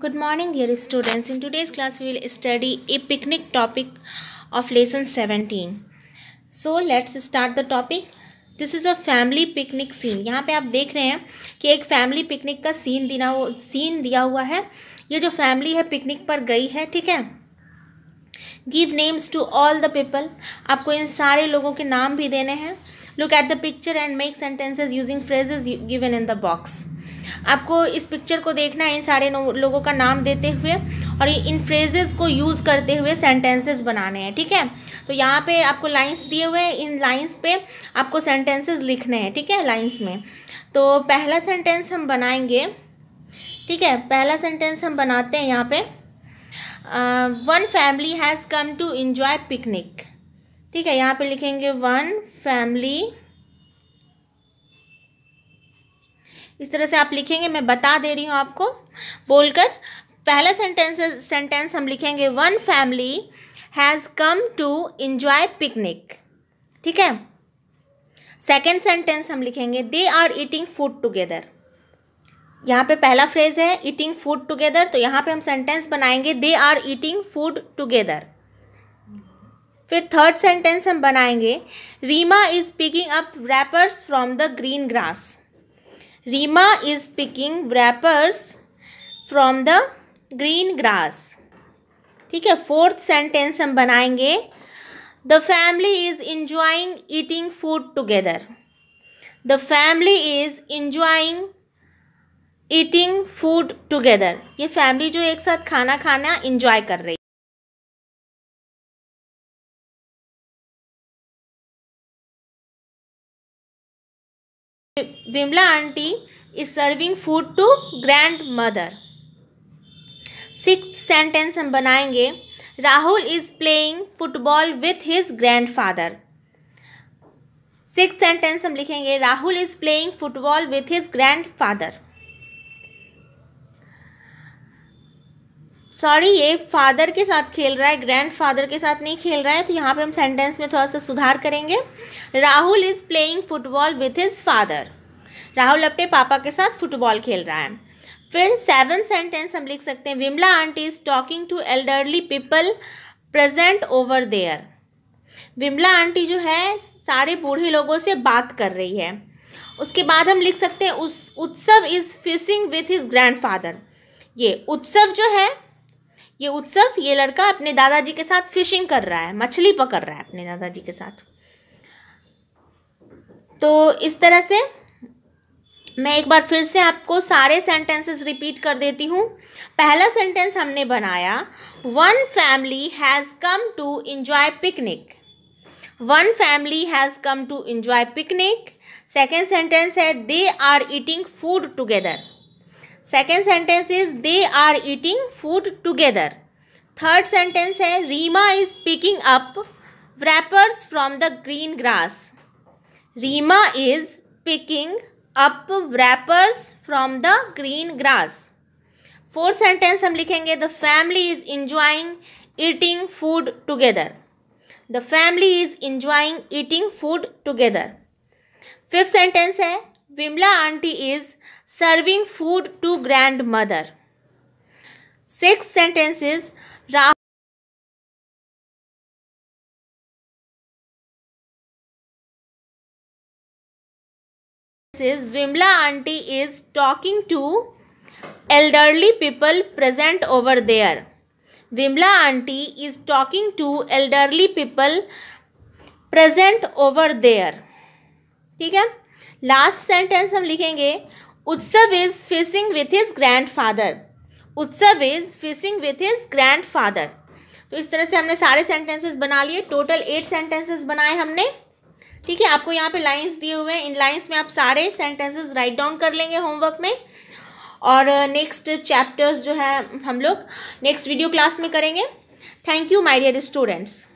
Good morning dear students in today's class we will study a picnic topic of lesson seventeen so let's start the topic this is a family picnic scene यहाँ पे आप देख रहे हैं कि एक family picnic का scene दिना सीन दिया हुआ है ये जो फैमिली है पिकनिक पर गई है ठीक है give names to all the people आपको इन सारे लोगों के नाम भी देने हैं look at the picture and make sentences using phrases given in the box आपको इस पिक्चर को देखना है इन सारे लोगों का नाम देते हुए और इन फ्रेजेस को यूज़ करते हुए सेंटेंसेस बनाने हैं ठीक है तो यहाँ पे आपको लाइंस दिए हुए हैं इन लाइंस पे आपको सेंटेंसेस लिखने हैं ठीक है लाइंस में तो पहला सेंटेंस हम बनाएंगे ठीक है पहला सेंटेंस हम बनाते हैं यहाँ पे one family has come to enjoy picnic ठीक है यहाँ पे लिखेंगे वन फैमिली इस तरह से आप लिखेंगे मैं बता दे रही हूँ आपको बोलकर पहला सेंटेंस सेंटेंस हम लिखेंगे one family has come to enjoy picnic ठीक है सेकेंड सेंटेंस हम लिखेंगे they are eating food together यहाँ पे पहला फ्रेज है ईटिंग फूड टुगेदर तो यहाँ पे हम सेंटेंस बनाएंगे they are eating food together फिर थर्ड सेंटेंस हम बनाएंगे Rima is picking up wrappers from the green grass Rima is picking wrappers from the green grass. ठीक है फोर्थ सेंटेंस हम बनाएंगे the family is enjoying eating food together the family is enjoying eating food together ये family जो एक साथ खाना खाना इंजॉय कर रही है Vimla is is serving food to grandmother. Six sentence हम बनाएंगे Rahul is playing football with his father six sentence हम लिखेंगे Rahul is playing football with his father sorry ये फादर के साथ खेल रहा है ग्रैंडफादर के साथ नहीं खेल रहा है तो यहाँ पे हम सेंटेंस में थोड़ा सा सुधार करेंगे Rahul is playing football with his father Rahul अपने पापा के साथ फुटबॉल खेल रहा है फिर सेवन सेंटेंस हम लिख सकते हैं Vimla aunty is talking to elderly people present over there Vimla aunty जो है सारे बूढ़े लोगों से बात कर रही है उसके बाद हम लिख सकते हैं उस Utsav is fishing with his grandfather ये उत्सव जो है ये उत्सव ये लड़का अपने दादाजी के साथ फिशिंग कर रहा है मछली पकड़ रहा है अपने दादाजी के साथ तो इस तरह से मैं एक बार फिर से आपको सारे सेंटेंसेस रिपीट कर देती हूँ पहला सेंटेंस हमने बनाया one family has come to enjoy picnic one family has come to enjoy picnic second sentence है they are eating food together second sentence is they are eating food together third sentence है Rima is picking up wrappers from the green grass Rima is picking up wrappers from the green grass fourth sentence हम लिखेंगे the family is enjoying eating food together the family is enjoying eating food together fifth sentence है Vimla aunty is serving food to grandmother six sentence is is Vimla aunty is talking to elderly people present over there. Vimla aunty is talking to elderly people present over there. ठीक है last sentence हम लिखेंगे Utsav is fishing with his grandfather Utsav is fishing with his grandfather तो इस तरह से हमने सारे सेंटेंसेस बना लिए टोटल एट सेंटेंसेस बनाए हमने ठीक है आपको यहाँ पे लाइंस दिए हुए हैं इन लाइंस में आप सारे सेंटेंसेस राइट डाउन कर लेंगे होमवर्क में और नेक्स्ट uh, चैप्टर्स जो है हम लोग नेक्स्ट वीडियो क्लास में करेंगे thank you my dear students